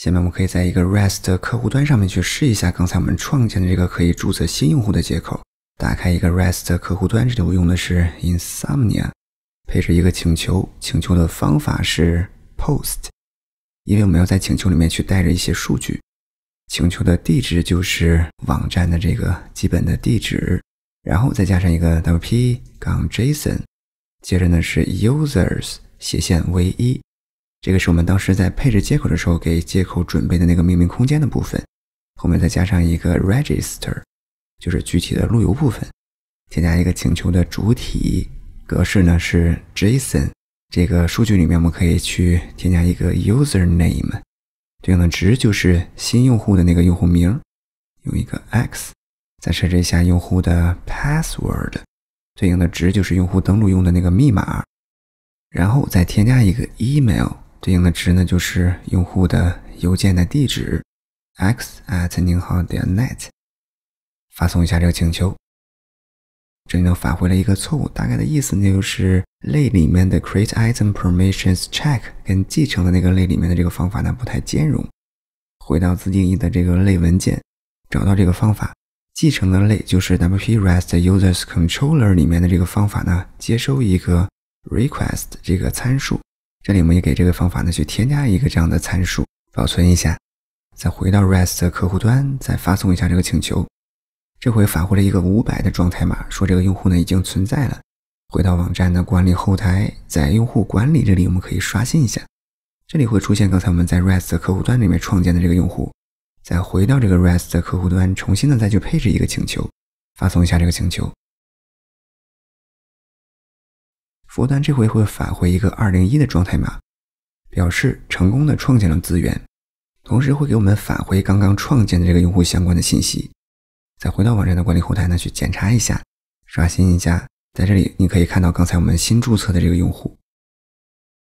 下面我们可以在一个 REST 客户端上面去试一下刚才我们创建的这个可以注册新用户的接口。打开一个 REST 客户端，这里我用的是 Insomnia。配置一个请求，请求的方法是 POST，因为我们要在请求里面去带着一些数据。请求的地址就是网站的这个基本的地址，然后再加上一个 WP 杠 .json，接着呢是 users 斜线唯一。这个是我们当时在配置接口的时候给接口准备的那个命名空间的部分，后面再加上一个 register，就是具体的路由部分。添加一个请求的主体格式呢是 JSON，这个数据里面我们可以去添加一个 username，对应的值就是新用户的那个用户名。用一个 x 再设置一下用户的 password，对应的值就是用户登录用的那个密码。然后再添加一个 email。对应的值呢，就是用户的邮件的地址，x at 宁箱点 net，发送一下这个请求，这里呢返回了一个错误，大概的意思呢就是类里面的 create item permissions check 跟继承的那个类里面的这个方法呢不太兼容。回到自定义的这个类文件，找到这个方法，继承的类就是 wp rest users controller 里面的这个方法呢，接收一个 request 这个参数。这里我们也给这个方法呢去添加一个这样的参数，保存一下，再回到 REST 客户端，再发送一下这个请求，这回返回了一个500的状态码，说这个用户呢已经存在了。回到网站的管理后台，在用户管理这里，我们可以刷新一下，这里会出现刚才我们在 REST 客户端里面创建的这个用户。再回到这个 REST 客户端，重新的再去配置一个请求，发送一下这个请求。务端这回会返回一个二零一的状态码，表示成功的创建了资源，同时会给我们返回刚刚创建的这个用户相关的信息。再回到网站的管理后台呢，去检查一下，刷新一下，在这里你可以看到刚才我们新注册的这个用户。